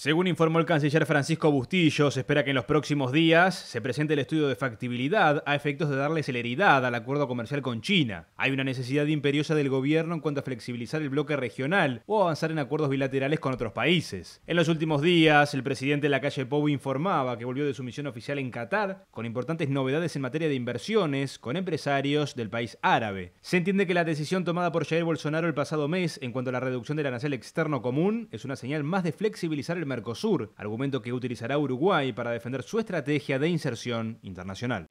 Según informó el canciller Francisco Bustillo, se espera que en los próximos días se presente el estudio de factibilidad a efectos de darle celeridad al acuerdo comercial con China. Hay una necesidad imperiosa del gobierno en cuanto a flexibilizar el bloque regional o avanzar en acuerdos bilaterales con otros países. En los últimos días, el presidente de la calle Pou informaba que volvió de su misión oficial en Qatar con importantes novedades en materia de inversiones con empresarios del país árabe. Se entiende que la decisión tomada por Jair Bolsonaro el pasado mes en cuanto a la reducción del arancel externo común es una señal más de flexibilizar el Mercosur, argumento que utilizará Uruguay para defender su estrategia de inserción internacional.